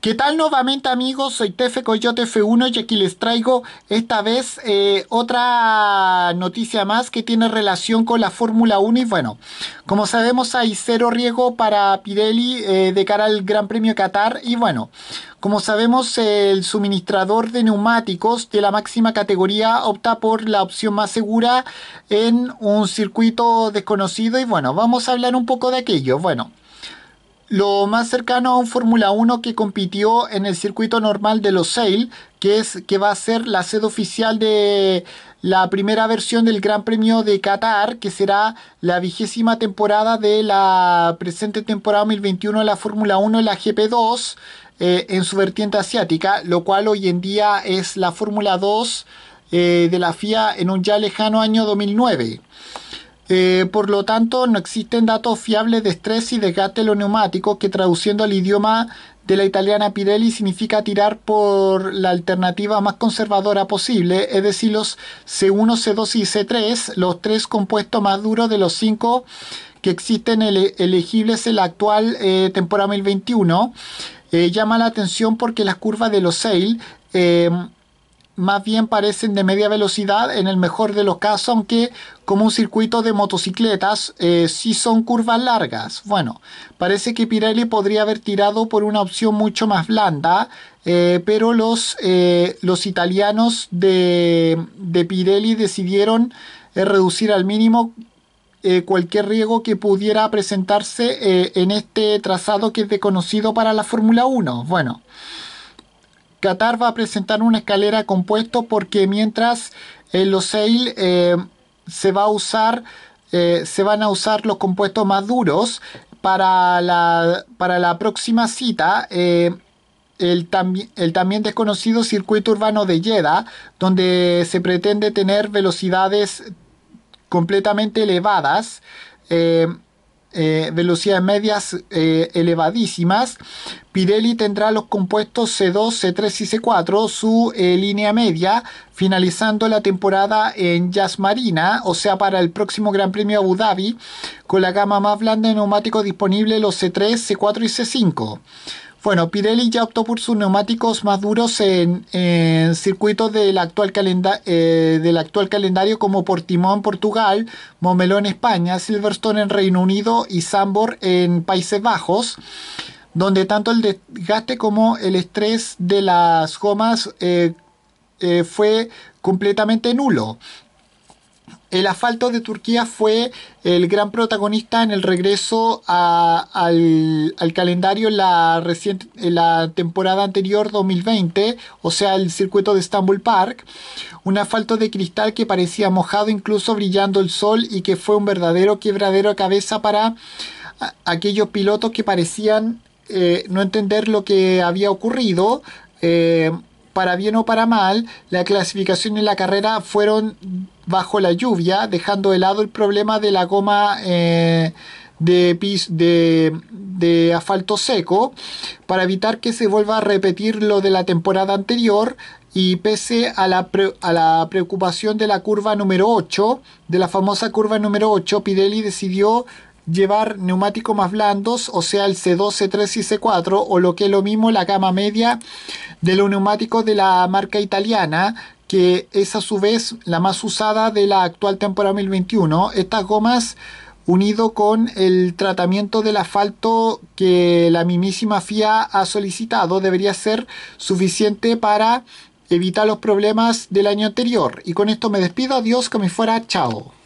¿Qué tal nuevamente amigos? Soy Tefe Coyote F1 y aquí les traigo esta vez eh, otra noticia más que tiene relación con la Fórmula 1 y bueno, como sabemos hay cero riesgo para Pirelli eh, de cara al Gran Premio Qatar y bueno, como sabemos el suministrador de neumáticos de la máxima categoría opta por la opción más segura en un circuito desconocido y bueno, vamos a hablar un poco de aquello, bueno lo más cercano a un Fórmula 1 que compitió en el circuito normal de los sail, que es que va a ser la sede oficial de la primera versión del Gran Premio de Qatar, que será la vigésima temporada de la presente temporada 2021 de la Fórmula 1 y la GP2 eh, en su vertiente asiática, lo cual hoy en día es la Fórmula 2 eh, de la FIA en un ya lejano año 2009. Eh, por lo tanto, no existen datos fiables de estrés y desgaste de los neumáticos, que traduciendo al idioma de la italiana Pirelli significa tirar por la alternativa más conservadora posible, es decir, los C1, C2 y C3, los tres compuestos más duros de los cinco que existen elegibles en la actual eh, temporada 2021. Eh, llama la atención porque las curvas de los Sail más bien parecen de media velocidad en el mejor de los casos, aunque como un circuito de motocicletas eh, sí son curvas largas. Bueno, parece que Pirelli podría haber tirado por una opción mucho más blanda, eh, pero los, eh, los italianos de, Pirelli decidieron reducir al mínimo cualquier riesgo que pudiera presentarse en este trazado que es desconocido para la Fórmula 1. Bueno. Qatar va a presentar una escalera compuesto porque mientras en eh, los eh, se va a usar eh, se van a usar los compuestos más duros para la, para la próxima cita el, el, también desconocido circuito urbano de Jeddah donde se pretende tener velocidades completamente elevadas eh, velocidades medias eh, elevadísimas. Pirelli tendrá los compuestos C2, C3 y C4, su eh, línea media, finalizando la temporada en Jazz Marina, o sea, para el próximo Gran Premio Abu Dhabi, con la gama más blanda de neumáticos disponible, los C3, C4 y C5. Bueno, Pirelli ya optó por sus neumáticos más duros en, circuitos eh, del actual, calendario como Portimón, Portugal, Momelón, en España, Silverstone en Reino Unido y Sambor en Países Bajos donde tanto el desgaste como el estrés de las gomas eh, eh, fue completamente nulo el asfalto de Turquía fue el gran protagonista en el regreso al, calendario en la, reciente, la temporada anterior 2020, o sea, el circuito de Estambul Park. Un asfalto de cristal que parecía mojado, incluso brillando el sol, y que fue un verdadero quebradero a cabeza para aquellos pilotos que parecían eh, no entender lo que había ocurrido. Eh, para bien o para mal, la clasificación y la carrera fueron bajo la lluvia, dejando de lado el problema de la goma eh, de, de, de, asfalto seco, para evitar que se vuelva a repetir lo de la temporada anterior. Y pese a la, a la preocupación de la curva número 8, de la famosa curva número 8, Pirelli decidió llevar neumáticos más blandos, o sea el C2, C3 y C4, o lo que es lo mismo la gama media de los neumáticos de la marca italiana, que es a su vez la más usada de la actual temporada 2021. Estas gomas unido con el tratamiento del asfalto que la mismísima FIA ha solicitado, debería ser suficiente para evitar los problemas del año anterior. Y con esto me despido, adiós, que me fuera, chao.